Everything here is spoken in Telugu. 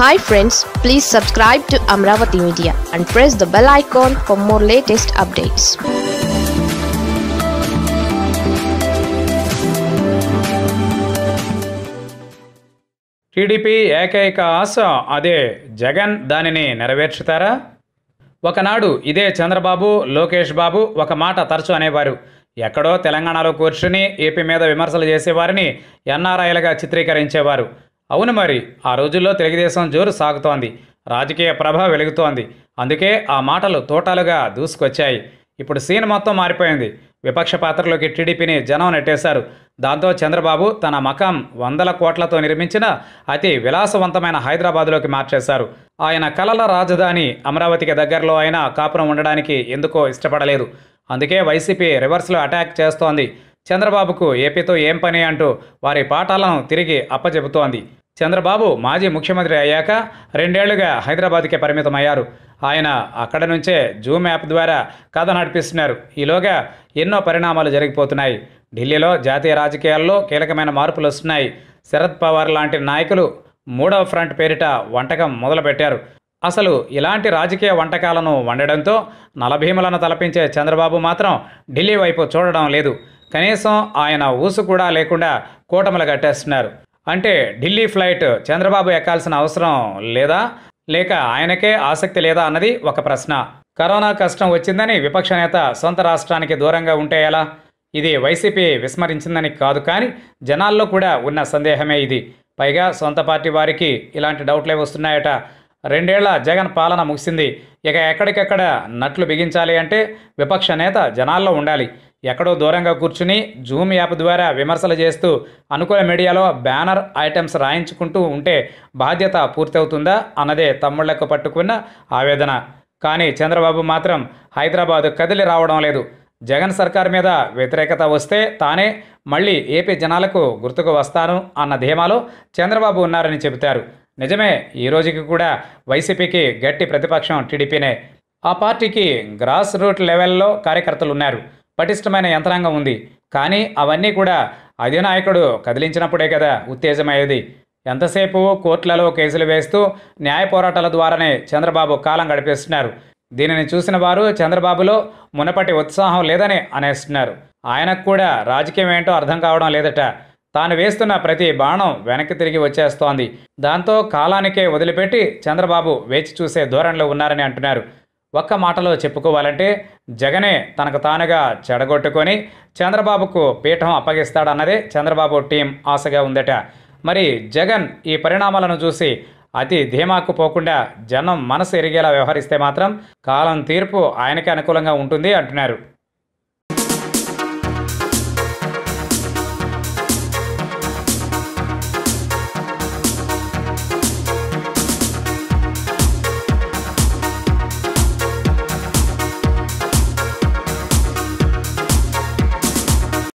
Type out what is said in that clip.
hi friends please subscribe to Amaravati media and press the bell icon for more latest updates TDP ఏకైక ఆశ అదే జగన్ దానిని నెరవేర్చుతారా ఒకనాడు ఇదే చంద్రబాబు లోకేష్ బాబు ఒక మాట తరచు అనేవారు ఎక్కడో తెలంగాణలో కూర్చుని ఏపీ మీద విమర్శలు చేసేవారిని ఎన్ఆర్ఐలుగా చిత్రీకరించేవారు అవును మరి ఆ రోజుల్లో తెలుగుదేశం జోరు సాగుతోంది రాజకీయ ప్రభ వెలుగుతోంది అందుకే ఆ మాటలు తోటాలుగా దూసుకొచ్చాయి ఇప్పుడు సీన్ మొత్తం మారిపోయింది విపక్ష పాత్రలోకి టీడీపీని జనం నెట్టేశారు దాంతో చంద్రబాబు తన మకాం వందల కోట్లతో నిర్మించిన అతి విలాసవంతమైన హైదరాబాదులోకి మార్చేశారు ఆయన కలల రాజధాని అమరావతికి దగ్గరలో అయినా కాపురం ఉండడానికి ఎందుకో ఇష్టపడలేదు అందుకే వైసీపీ రివర్స్లో అటాక్ చేస్తోంది చంద్రబాబుకు ఏపీతో ఏం పని అంటూ వారి పాఠాలను తిరిగి అప్పజెబుతోంది చంద్రబాబు మాజీ ముఖ్యమంత్రి అయ్యాక రెండేళ్లుగా హైదరాబాద్కే పరిమితమయ్యారు ఆయన అక్కడ నుంచే జూమ్ యాప్ ద్వారా కథ నడిపిస్తున్నారు ఈలోగా ఎన్నో పరిణామాలు జరిగిపోతున్నాయి ఢిల్లీలో జాతీయ రాజకీయాల్లో కీలకమైన మార్పులు వస్తున్నాయి శరద్ పవార్ లాంటి నాయకులు మూడవ ఫ్రంట్ పేరిట వంటకం మొదలుపెట్టారు అసలు ఇలాంటి రాజకీయ వంటకాలను వండడంతో నలభీములను తలపించే చంద్రబాబు మాత్రం ఢిల్లీ వైపు చూడడం లేదు కనీసం ఆయన ఊసు కూడా లేకుండా కూటములు కట్టేస్తున్నారు అంటే ఢిల్లీ ఫ్లైట్ చంద్రబాబు ఎక్కాల్సిన అవసరం లేదా లేక ఆయనకే ఆసక్తి లేదా అన్నది ఒక ప్రశ్న కరోనా కష్టం వచ్చిందని విపక్ష నేత సొంత రాష్ట్రానికి దూరంగా ఉంటే ఎలా ఇది వైసీపీ విస్మరించిందని కాదు కానీ జనాల్లో కూడా ఉన్న సందేహమే ఇది పైగా సొంత పార్టీ వారికి ఇలాంటి డౌట్లే వస్తున్నాయట రెండేళ్ల జగన్ పాలన ముగిసింది ఇక ఎక్కడికెక్కడ నట్లు బిగించాలి అంటే విపక్ష నేత జనాల్లో ఉండాలి ఎక్కడో దూరంగా కూర్చుని జూమ్ యాప్ ద్వారా విమర్శలు చేస్తూ అనుకూల మీడియాలో బ్యానర్ ఐటమ్స్ రాయించుకుంటూ ఉంటే బాధ్యత పూర్తవుతుందా అన్నదే తమ్ముళ్లకు పట్టుకున్న ఆవేదన కానీ చంద్రబాబు మాత్రం హైదరాబాద్ కదిలి రావడం లేదు జగన్ సర్కార్ మీద వ్యతిరేకత వస్తే తానే మళ్ళీ ఏపీ జనాలకు గుర్తుకు వస్తాను అన్న ధీమాలో చంద్రబాబు ఉన్నారని చెబుతారు నిజమే ఈ రోజుకి కూడా వైసీపీకి గట్టి ప్రతిపక్షం టీడీపీనే ఆ పార్టీకి గ్రాస్ రూట్ లెవెల్లో కార్యకర్తలు ఉన్నారు పటిష్టమైన యంత్రాంగం ఉంది కానీ అవన్నీ కూడా అధినాయకుడు కదిలించినప్పుడే కదా ఉత్తేజమయ్యేది ఎంతసేపు కోర్టులలో కేసులు వేస్తూ న్యాయ పోరాటాల ద్వారానే చంద్రబాబు కాలం గడిపేస్తున్నారు దీనిని చూసిన వారు చంద్రబాబులో మునపటి ఉత్సాహం లేదని అనేస్తున్నారు ఆయనకు కూడా రాజకీయం ఏంటో అర్థం కావడం లేదట తాను వేస్తున్న ప్రతి బాణం వెనక్కి తిరిగి వచ్చేస్తోంది దాంతో కాలానికే వదిలిపెట్టి చంద్రబాబు వేచి చూసే ధోరణిలో ఉన్నారని అంటున్నారు ఒక్క మాటలో చెప్పుకోవాలంటే జగనే తనకు తానుగా చెడగొట్టుకొని చంద్రబాబుకు పీఠం అప్పగిస్తాడన్నదే చంద్రబాబు టీం ఆశగా ఉందట మరి జగన్ ఈ పరిణామాలను చూసి అతి ధీమాకు పోకుండా జనం మనసు ఎరిగేలా వ్యవహరిస్తే మాత్రం కాలం తీర్పు ఆయనకే అనుకూలంగా ఉంటుంది అంటున్నారు